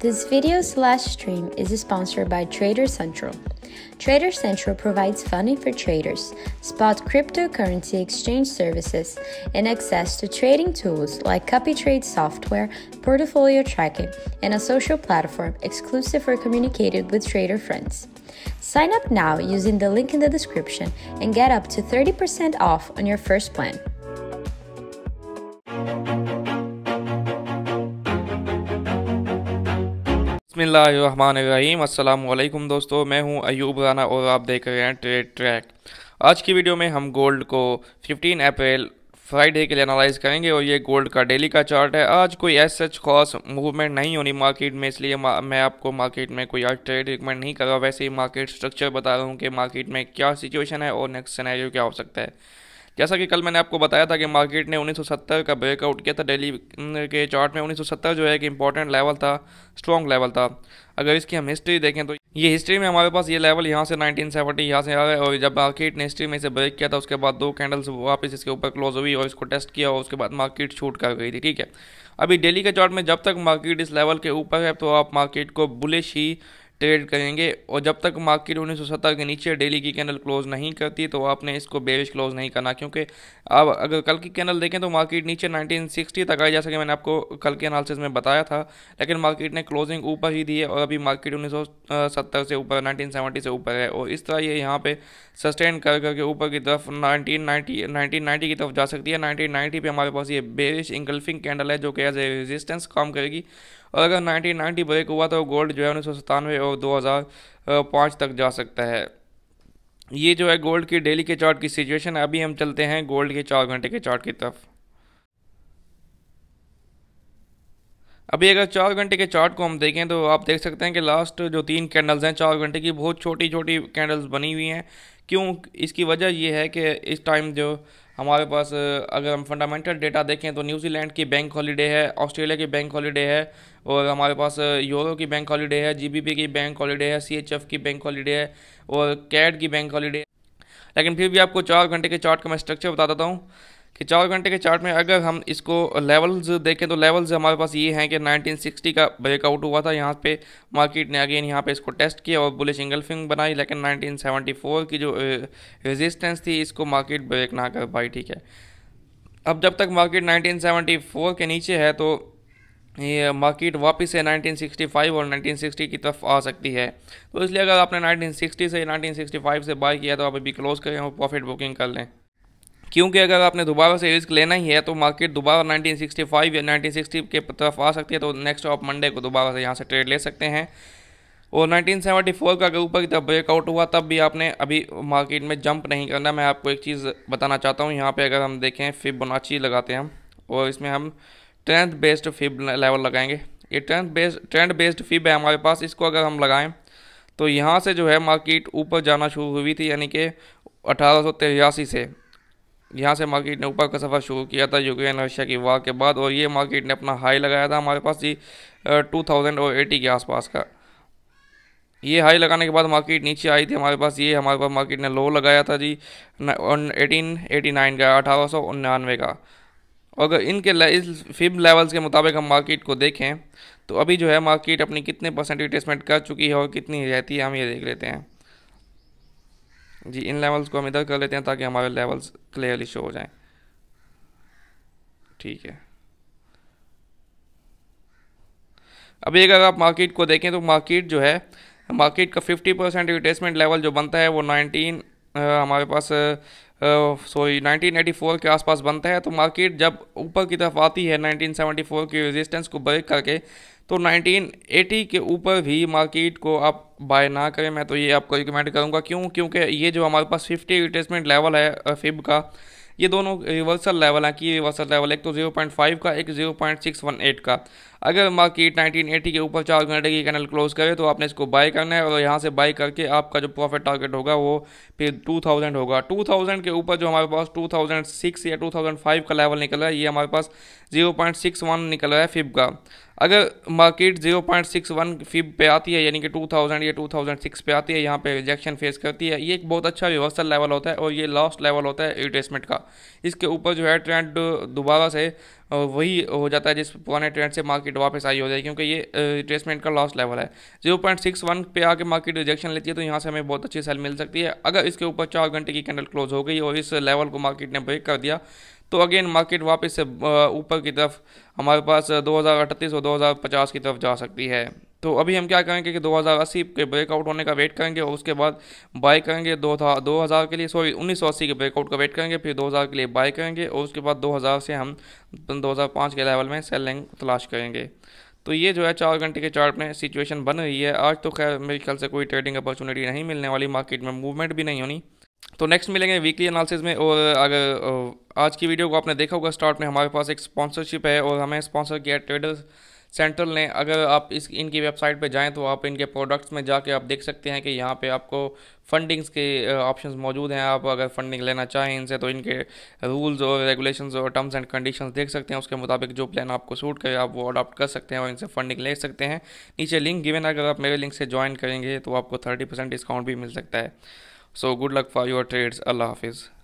This video slash stream is sponsored by Trader Central. Trader Central provides funding for traders, spot cryptocurrency exchange services, and access to trading tools like CopyTrade software, portfolio tracking, and a social platform exclusive for communicated with trader friends. Sign up now using the link in the description and get up to 30% off on your first plan. बसमीम् अल्लाम दोस्तों मैं हूं अयूब राना और आप देख रहे हैं trade track आज की वीडियो में हम गोल्ड को 15 अप्रैल फ्राइडे के लिए एनालाइज करेंगे और ये गोल्ड का डेली का चार्ट है आज कोई एस सच खास मूवमेंट नहीं होनी मार्केट में इसलिए मैं आपको मार्केट में कोई आज ट्रेड रिकमेंड नहीं कर रहा वैसे ही मार्केट स्ट्रक्चर बता रहा हूँ कि मार्केट में क्या सिचुएशन है और नेक्स्ट सिनेरियो क्या हो सकता है जैसा कि कल मैंने आपको बताया था कि मार्केट ने 1970 का ब्रेकआउट किया था डेली के चार्ट में 1970 जो है एक इंपॉर्टेंट लेवल था स्ट्रॉन्ग लेवल था अगर इसकी हम हिस्ट्री देखें तो ये हिस्ट्री में हमारे पास ये लेवल यहाँ से 1970 सेवेंटी यहाँ से आया और जब मार्केट ने हिस्ट्री में इसे ब्रेक किया था उसके बाद दो कैंडल्स वापस इसके ऊपर क्लोज हुई और इसको टेस्ट किया और उसके बाद मार्केट छूट कर गई थी ठीक है अभी डेली के चार्ट में जब तक मार्केट इस लेवल के ऊपर है तो आप मार्केट को बुलिश ही ट्रेड करेंगे और जब तक मार्केट उन्नीस सौ के नीचे डेली की कैनल क्लोज नहीं करती तो आपने इसको बेरिश क्लोज नहीं करना क्योंकि अब अगर कल की कैनल देखें तो मार्केट नीचे 1960 तक आई जा सके मैंने आपको कल के एनालिसिस में बताया था लेकिन मार्केट ने क्लोजिंग ऊपर ही दी है और अभी मार्केट 1970 से ऊपर 1970 से ऊपर है और इस तरह ये यहाँ पर सस्टेन कर करके ऊपर की तरफ नाइनटीन नाइनटी की तरफ जा सकती है नाइनटीन नाइनटी पर हमारे पास ये बेरिश इंगल्फिंग कैंडल है जो कि एज ए रेजिस्टेंस काम करेगी और अगर नाइनटीन नाइनटी ब्रेक हुआ तो गोल्ड जो है उन्नीस सौ सतानवे और वो 2005 तक जा सकता है ये जो है गोल्ड की डेली के चार्ट की सिचुएशन अभी हम चलते हैं गोल्ड के चार घंटे के चार्ट की तरफ अभी अगर चार घंटे के चार्ट को हम देखें तो आप देख सकते हैं कि लास्ट जो तीन कैंडल्स हैं चार घंटे की बहुत छोटी छोटी कैंडल्स बनी हुई हैं क्यों इसकी वजह यह है कि इस टाइम जो हमारे पास अगर हम फंडामेंटल डेटा देखें तो न्यूजीलैंड की बैंक हॉलीडे है ऑस्ट्रेलिया की बैंक हॉलीडे है और हमारे पास यूरो की बैंक हॉलीडे है जीबीपी की बैंक हॉलीडे है सीएचएफ की बैंक हॉलीडे है और कैड की बैंक हॉलीडे लेकिन फिर भी आपको चार घंटे के चार्ट का मैं स्ट्रक्चर बता देता हूँ कि चार घंटे के चार्ट में अगर हम इसको लेवल्स देखें तो लेवल्स हमारे पास ये हैं कि 1960 का ब्रेकआउट हुआ था यहाँ पे मार्केट ने अगेन यहाँ पे इसको टेस्ट किया और बुलिश इंगल्फिंग बनाई लेकिन 1974 की जो रेजिस्टेंस थी इसको मार्केट ब्रेक ना कर पाई ठीक है अब जब तक मार्केट 1974 के नीचे है तो ये मार्केट वापस से 1965 और 1960 की तरफ आ सकती है तो इसलिए अगर आपने 1960 से 1965 से बाय किया तो आप अभी क्लोज़ करें और प्रॉफिट बुकिंग कर लें क्योंकि अगर आपने दोबारा से रिस्क लेना ही है तो मार्केट दोबारा 1965 या 1960 के तरफ आ सकती है तो नेक्स्ट आप मंडे को दोबारा से यहाँ से ट्रेड ले सकते हैं और 1974 का अगर ऊपर की तरफ ब्रेकआउट हुआ तब भी आपने अभी मार्केट में जंप नहीं करना मैं आपको एक चीज़ बताना चाहता हूँ यहाँ पर अगर हम देखें फिबोनाची लगाते हैं और इसमें हम ट्रेंथ बेस्ड फिप लेवल लगाएंगे ये trend based trend based fib है हमारे पास इसको अगर हम लगाएँ तो यहाँ से जो है मार्केट ऊपर जाना शुरू हुई थी यानी कि अठारह से यहाँ से मार्केट ने ऊपर का सफ़र शुरू किया था यूक्रेन रशिया की वार के बाद और ये मार्केट ने अपना हाई लगाया था हमारे पास जी टू थाउजेंड और एटी के आसपास का ये हाई लगाने के बाद मार्केट नीचे आई थी हमारे पास ये हमारे पास मार्केट ने लो लगाया था जी एटीन एटी नाइन का अठारह सौ उन्यानवे का अगर इनके इस फिब लेवल्स के मुताबिक हम मार्केट को देखें तो अभी जो है मार्केट अपनी कितने परसेंट रिटेसमेंट कर चुकी है और कितनी रहती है हम ये देख लेते हैं जी इन लेवल्स को हम इधर कर लेते हैं ताकि हमारे लेवल्स क्लियरली शो हो जाएं ठीक है अभी अगर आप मार्केट को देखें तो मार्केट जो है मार्केट का 50 परसेंट रिटेसमेंट लेवल जो बनता है वो 19 आ, हमारे पास सॉरी uh, 1984 के आसपास बनता है तो मार्केट जब ऊपर की तरफ आती है 1974 के रेजिस्टेंस को ब्रेक करके तो 1980 के ऊपर भी मार्केट को आप बाय ना करें मैं तो ये आपको रिकमेंड करूँगा क्यों क्योंकि ये जो हमारे पास 50 रिटेसमेंट लेवल है फिब का ये दोनों रिवर्सल लेवल हैं कि रिवर्सल लेवल एक तो 0.5 का एक 0.618 का अगर मार्केट 1980 के ऊपर चार घंटे की कैनल क्लोज करे तो आपने इसको बाई करना है और यहाँ से बाई करके आपका जो प्रॉफिट टारगेट होगा वो फिर 2000 होगा 2000 के ऊपर जो हमारे पास 2006 या 2005 का लेवल निकल रहा है ये हमारे पास 0.61 निकल रहा है फिप का अगर मार्केट 0.61 फिब पे आती है यानी कि 2000 या 2006 पे आती है यहाँ पे रिजेक्शन फेस करती है ये एक बहुत अच्छा रिवर्सल लेवल होता है और ये लास्ट लेवल होता है रिट्रेसमेंट का इसके ऊपर जो है ट्रेंड दोबारा से वही हो जाता है जिस पुराने ट्रेंड से मार्केट वापस आई हो जाए क्योंकि ये रिट्रेसमेंट का लॉस लेवल है जीरो पॉइंट सिक्स वन पे आके मार्केट रिजेक्शन लेती है तो यहाँ से हमें बहुत अच्छी सेल मिल सकती है अगर इसके ऊपर चार घंटे की कैंडल क्लोज हो गई और इस लेवल को मार्केट ने ब्रेक कर दिया तो अगेन मार्केट वापस से ऊपर की तरफ हमारे पास दो और दो की तरफ जा सकती है तो अभी हम क्या करेंगे कि 2080 के ब्रेकआउट होने का वेट करेंगे और उसके बाद बाय करेंगे दो था दो हज़ार के लिए सॉरी उन्नीस के ब्रेकआउट का वेट करेंगे फिर 2000 के लिए बाय करेंगे और उसके बाद 2000 से हम 2005 के लेवल में सेलिंग तलाश करेंगे तो ये जो है चार घंटे के चार्ट में सिचुएशन बन रही है आज तो खैर मेरे ख्याल से कोई ट्रेडिंग अपॉर्चुनिटी नहीं मिलने वाली मार्केट में मूवमेंट भी नहीं होनी तो नेक्स्ट मिलेंगे वीकली एनालिसिस में और अगर आज की वीडियो को आपने देखा होगा स्टार्ट में हमारे पास एक स्पॉन्सरशिप है और हमें स्पॉन्सर किया ट्रेडर्स सेंट्रल ने अगर आप इस इनकी वेबसाइट पे जाएं तो आप इनके प्रोडक्ट्स में जाके आप देख सकते हैं कि यहाँ पे आपको फंडिंग्स के ऑप्शंस मौजूद हैं आप अगर फंडिंग लेना चाहें इनसे तो इनके रूल्स और रेगुलेशंस और टर्म्स एंड कंडीशंस देख सकते हैं उसके मुताबिक जो प्लान आपको सूट करे आप वो अडॉप्ट कर सकते हैं और इनसे फंडिंग ले सकते हैं नीचे लिंक गिवन अगर आप मेरे लिंक से ज्वाइन करेंगे तो आपको थर्टी डिस्काउंट भी मिल सकता है so good luck for your trades अल्लाह हाफिज़